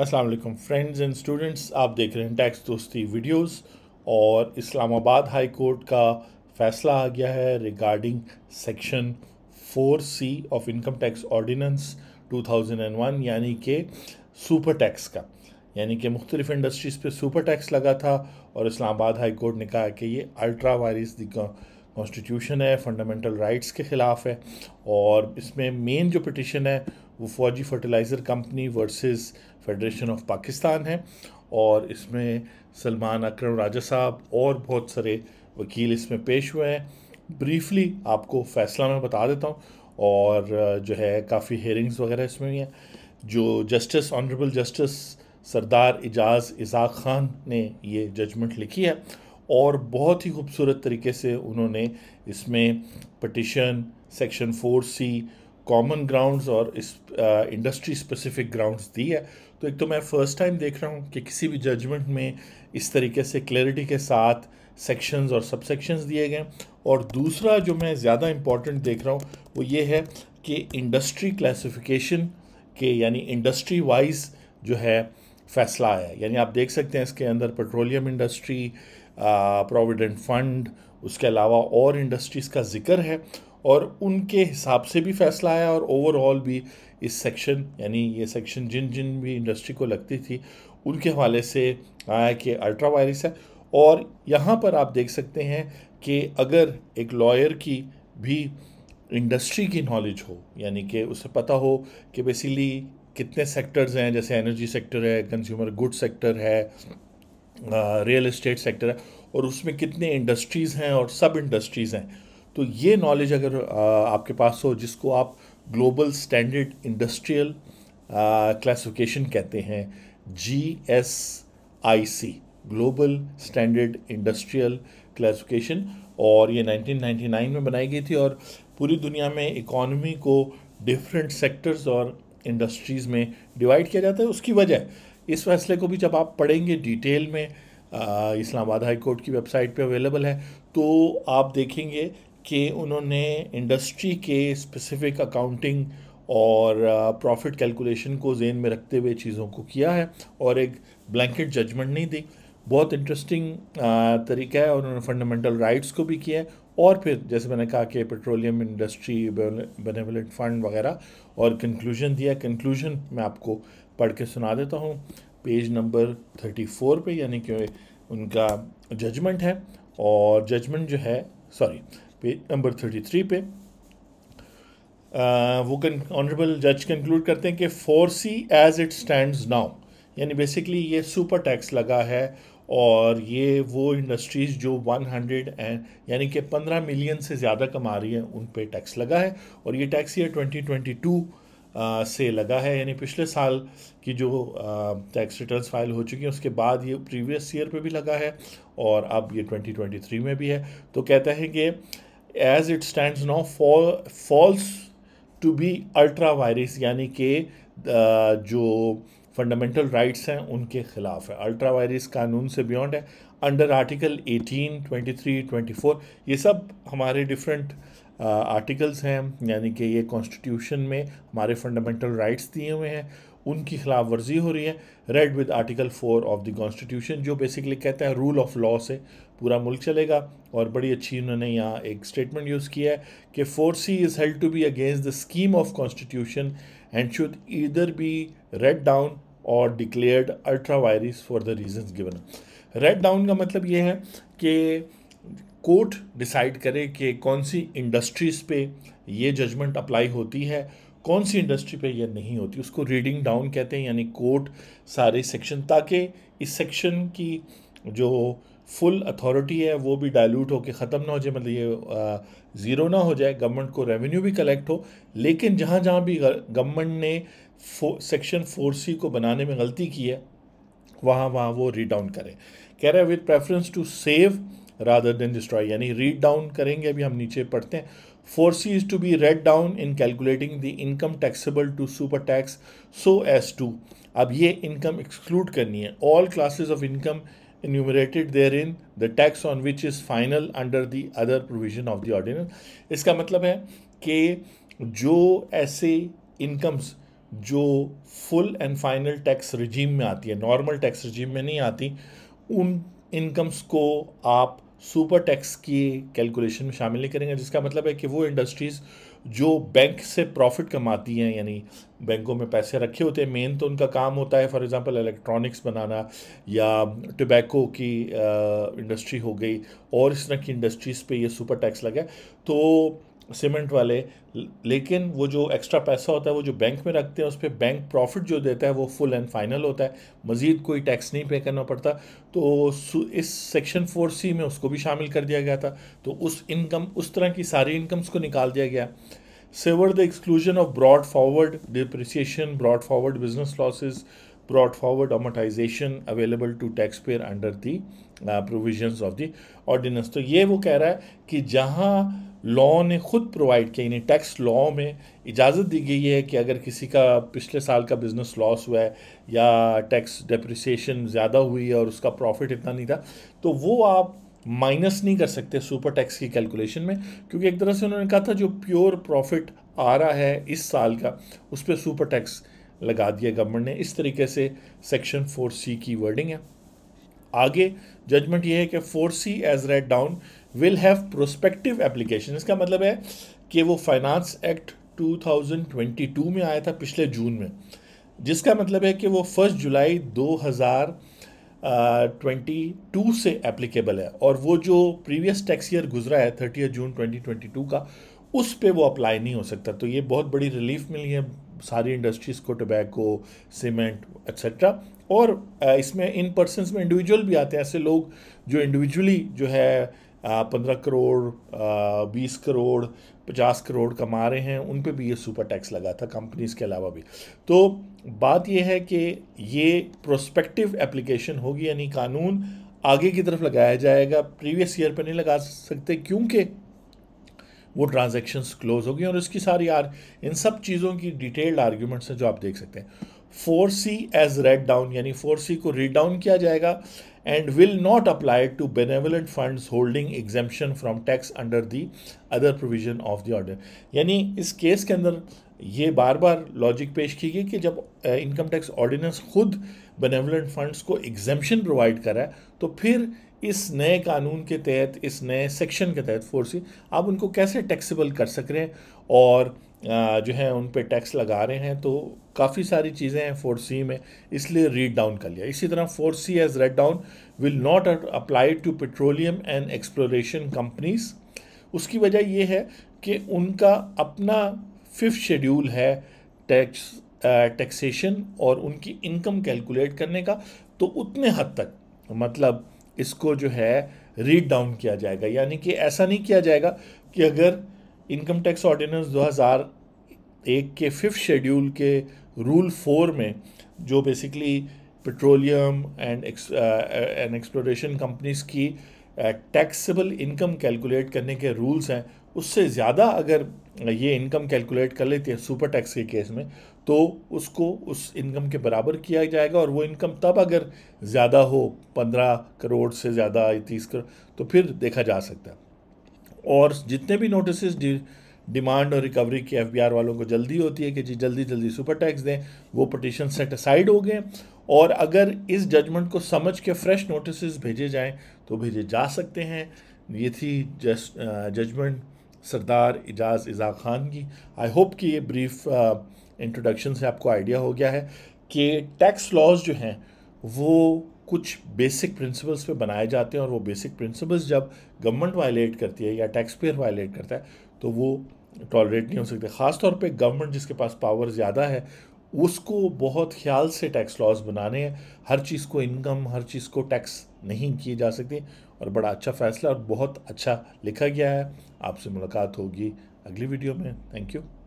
अस्सलाम वालेकुम friends and students आप देख रहे हैं टैक्स दोस्ती वीडियोस और इस्लामाबाद हाई कोर्ट का फैसला आ गया है regarding section C of income tax ordinance 2001 यानी कि सुपर टैक्स का यानी कि मुख्तलिफ इंडस्ट्रीज़ पे सुपर टैक्स लगा था और इस्लामाबाद हाई कोर्ट ने कहा कि ये अल्ट्रा वायरस कॉन्स्टिट्यूशन है फंडामेंटल राइट्स के ख़िलाफ़ है और इसमें मेन जो पटिशन है वो फौजी fertilizer company versus federation of Pakistan है और इसमें सलमान अकरम राजा साहब और बहुत सारे वकील इसमें पेश हुए हैं ब्रीफली आपको फ़ैसला मैं बता देता हूँ और जो है काफ़ी हेयरिंग्स वगैरह इसमें भी हैं जो justice honourable justice Sardar Ejaz Ishaq Khan ने ये जजमेंट लिखी है और बहुत ही खूबसूरत तरीके से उन्होंने इसमें petition section four C common grounds और इस इंडस्ट्री स्पेसिफिक ग्राउंड्स दी है तो एक तो मैं फ़र्स्ट टाइम देख रहा हूँ कि किसी भी जजमेंट में इस तरीके से क्लैरिटी के साथ सेक्शंस और सब सेक्शंस दिए गए और दूसरा जो मैं ज़्यादा इम्पॉर्टेंट देख रहा हूँ वो ये है कि इंडस्ट्री क्लासिफिकेशन के यानी इंडस्ट्री वाइज जो है फैसला आया यानी आप देख सकते हैं इसके अंदर पेट्रोलियम इंडस्ट्री प्रोविडेंट फंड उसके अलावा और इंडस्ट्रीज़ का जिक्र है और उनके हिसाब से भी फैसला आया और ओवरऑल भी इस सेक्शन यानी ये सेक्शन जिन जिन भी इंडस्ट्री को लगती थी उनके हवाले से आया कि अल्ट्रा वायरस है और यहाँ पर आप देख सकते हैं कि अगर एक लॉयर की भी इंडस्ट्री की नॉलेज हो यानी कि उसे पता हो कि बेसिकली कितने सेक्टर्स हैं जैसे एनर्जी सेक्टर है कंज्यूमर गुड सेक्टर है रियल इस्टेट सेक्टर है और उसमें कितने इंडस्ट्रीज़ हैं और सब इंडस्ट्रीज़ हैं तो ये नॉलेज अगर आपके पास हो जिसको आप ग्लोबल स्टैंडर्ड इंडस्ट्रियल क्लासिफिकेशन कहते हैं G S I C global standard industrial classification और ये 1999 में बनाई गई थी और पूरी दुनिया में इकॉनमी को डिफरेंट सेक्टर्स और इंडस्ट्रीज़ में डिवाइड किया जाता है उसकी वजह इस फैसले को भी जब आप पढ़ेंगे डिटेल में इस्लामाबाद हाई कोर्ट की वेबसाइट पे अवेलेबल है तो आप देखेंगे कि उन्होंने इंडस्ट्री के स्पेसिफिक अकाउंटिंग और प्रॉफिट uh, कैलकुलेशन को जेन में रखते हुए चीज़ों को किया है और एक ब्लैंकेट जजमेंट नहीं दी बहुत इंटरेस्टिंग uh, तरीका है उन्होंने फंडामेंटल राइट्स को भी किया है और फिर जैसे मैंने कहा कि पेट्रोलियम इंडस्ट्री बेनिवलेंट फंड वगैरह और कंक्लूजन दिया कंक्लूजन मैं आपको पढ़ के सुना देता हूँ पेज नंबर थर्टी फोर पर यानी कि उनका जजमेंट है और जजमेंट जो है sorry page number thirty three पे आ, uh, वो ऑनरेबल जज कंक्लूड करते हैं कि four C as it stand now यानी बेसिकली ये सुपर टैक्स लगा है और ये वो इंडस्ट्रीज़ जो 100 एंड यानी कि 15 मिलियन से ज़्यादा कमा रही हैं उन पे टैक्स लगा है और ये टैक्स ट्वेंटी 2022 आ, से लगा है यानी पिछले साल की जो टैक्स रिटर्न्स फाइल हो चुकी हैं उसके बाद ये प्रीवियस ईयर पे भी लगा है और अब ये 2023 में भी है तो कहता है कि as it stand now falls to be ultra vires यानी कि uh, जो फंडामेंटल राइट्स हैं उनके ख़िलाफ़ है अल्ट्रा वायरस कानून से बियॉन्ड है अंडर आर्टिकल 18, 23, 24 ये सब हमारे डिफरेंट आर्टिकल्स uh, हैं यानी कि ये कॉन्स्टिट्यूशन में हमारे फंडामेंटल राइट्स दिए हुए हैं उनकी खिलाफ वर्जी हो रही है read with article four of the constitution जो बेसिकली कहता है रूल ऑफ लॉ से पूरा मुल्क चलेगा और बड़ी अच्छी उन्होंने यहाँ एक स्टेटमेंट यूज़ किया है कि four C is held to be against the scheme of constitution and should either be read down और declared ultra vires for the reason given read down का मतलब ये है कि कोर्ट डिसाइड करे कि कौन सी इंडस्ट्रीज़ पे ये जजमेंट अप्लाई होती है कौन सी इंडस्ट्री पे यह नहीं होती उसको रीडिंग डाउन कहते हैं यानी कोर्ट सारे सेक्शन ताकि इस सेक्शन की जो फुल अथॉरिटी है वो भी डाइल्यूट होकर ख़त्म ना हो जाए मतलब ये ज़ीरो ना हो जाए गवर्नमेंट को रेवेन्यू भी कलेक्ट हो लेकिन जहाँ जहाँ भी गवर्नमेंट ने फो, सेक्शन फोर सी को बनाने में गलती की है वहाँ वहाँ वो रीड डाउन करें कह रहे हैं with preference to save rather than destroy यानी रीड डाउन करेंगे अभी हम नीचे पढ़ते हैं 4C is to be read down in calculating the income taxable to super tax so as to अब ये income exclude करनी है all classes of income enumerated therein the tax on which is final under the other provision of the ordinance इसका मतलब है कि जो ऐसे incomes जो full and final tax regime में आती है नॉर्मल टैक्स रिजीम में नहीं आती उन इनकम्स को आप सुपर टैक्स की कैलकुलेशन में शामिल नहीं करेंगे जिसका मतलब है कि वो इंडस्ट्रीज़ जो बैंक से प्रॉफिट कमाती हैं यानी बैंकों में पैसे रखे होते हैं मेन तो उनका काम होता है फॉर एग्जांपल इलेक्ट्रॉनिक्स बनाना या टोबैको की इंडस्ट्री हो गई और इस तरह की इंडस्ट्रीज़ पे ये सुपर टैक्स लगा तो सीमेंट वाले लेकिन वो जो एक्स्ट्रा पैसा होता है वो जो बैंक में रखते हैं उस पर बैंक प्रॉफिट जो देता है वो फुल एंड फाइनल होता है मज़ीद कोई टैक्स नहीं पे करना पड़ता तो इस सेक्शन फोर सी में उसको भी शामिल कर दिया गया था तो उस इनकम उस तरह की सारी इनकम्स को निकाल दिया गया sever the exclusion of brought forward depreciation brought forward business losses forward amortization available to taxpayer under the provisions of the ordinance तो ये वो कह रहा है कि जहाँ लॉ ने खुद प्रोवाइड किया यानी टैक्स लॉ में इजाज़त दी गई है कि अगर किसी का पिछले साल का बिज़नेस लॉस हुआ है या टैक्स डेप्रिसिएशन ज़्यादा हुई है और उसका प्रॉफिट इतना नहीं था तो वो आप माइनस नहीं कर सकते सुपर टैक्स की कैलकुलेशन में क्योंकि एक तरह से उन्होंने कहा था जो प्योर प्रॉफिट आ रहा है इस साल का उस पर सुपर टैक्स लगा दिया गवर्नमेंट ने इस तरीके से सेक्शन फोर सी की वर्डिंग है आगे जजमेंट ये है कि four C as read down will have prospective application इसका मतलब है कि वो फाइनेंस एक्ट 2022 में आया था पिछले जून में जिसका मतलब है कि वो फर्स्ट जुलाई 2022 से एप्लीकेबल है और वो जो प्रीवियस टैक्स ईयर गुजरा है थर्टी जून 2022 का उस पे वो अप्लाई नहीं हो सकता तो ये बहुत बड़ी रिलीफ मिली है सारी इंडस्ट्रीज़ को टोबैको सीमेंट एक्सेट्रा और इसमें इन पर्सन में इंडिविजुअल भी आते हैं ऐसे लोग जो इंडिविजुअली जो है पंद्रह करोड़ बीस करोड़ पचास करोड़ कमा रहे हैं उन पे भी ये सुपर टैक्स लगा था कंपनीज़ के अलावा भी तो बात यह है कि ये प्रोस्पेक्टिव एप्लीकेशन होगी यानी कानून आगे की तरफ लगाया जाएगा प्रीवियस ईयर पे नहीं लगा सकते क्योंकि वो ट्रांजेक्शन्स क्लोज हो गई और इसकी सारी यार इन सब चीज़ों की डिटेल्ड आर्ग्यूमेंट्स हैं जो आप देख सकते हैं four C as read down यानी फोर सी को रीड डाउन किया जाएगा and will not apply to benevolent fund holding exemption from tax under the other provision of the order यानी इस केस के अंदर ये बार बार लॉजिक पेश की गई कि जब इनकम टैक्स ऑर्डिनेंस खुद बेनेवलेंट फंड्स को एग्जेम्पन प्रोवाइड करा है तो फिर इस नए कानून के तहत इस नए सेक्शन के तहत फोर सी आप उनको कैसे टैक्सेबल कर सक रहे हैं और जो है उन पर टैक्स लगा रहे हैं तो काफ़ी सारी चीज़ें हैं फोर सी में इसलिए रीड डाउन कर लिया इसी तरह four C as read down will not apply to petroleum and exploration companies उसकी वजह यह है कि उनका अपना फिफ्थ शेड्यूल है टैक्स टैक्सेशन और उनकी इनकम कैलकुलेट करने का तो उतने हद तक मतलब इसको जो है रीड डाउन किया जाएगा यानी कि ऐसा नहीं किया जाएगा कि अगर इनकम टैक्स ऑर्डिनेंस 2001 के फिफ्थ शेड्यूल के रूल फोर में जो basically petroleum and and exploration companies की टैक्सेबल इनकम कैलकुलेट करने के रूल्स हैं उससे ज़्यादा अगर ये इनकम कैलकुलेट कर लेती है सुपर टैक्स के केस में तो उसको उस इनकम के बराबर किया जाएगा और वो इनकम तब अगर ज़्यादा हो पंद्रह करोड़ से ज़्यादा तीस करोड़ तो फिर देखा जा सकता है और जितने भी नोटिस डिमांड और रिकवरी के एफ वालों को जल्दी होती है कि जी जल्दी जल्दी सुपर टैक्स दें वो पटिशन सेट असाइड हो गए और अगर इस जजमेंट को समझ के फ्रेश नोटिस भेजे जाएँ तो भेजे जा सकते हैं ये थी जजमेंट सरदार एजाज इज़ा खान की आई होप कि ये ब्रीफ इंट्रोडक्शन से आपको आइडिया हो गया है कि टैक्स लॉज जो हैं वो कुछ बेसिक प्रिंसिपल्स पे बनाए जाते हैं और वो बेसिक प्रिंसिपल्स जब गवर्नमेंट वायलेट करती है या टैक्स पेयर वायलेट करता है तो वो टॉलरेट नहीं हो सकते ख़ासतौर पे गवर्नमेंट जिसके पास पावर ज़्यादा है उसको बहुत ख्याल से टैक्स लॉज बनाने हैं हर चीज़ को इनकम हर चीज़ को टैक्स नहीं किए जा सकते और बड़ा अच्छा फैसला और बहुत अच्छा लिखा गया है आपसे मुलाकात होगी अगली वीडियो में थैंक यू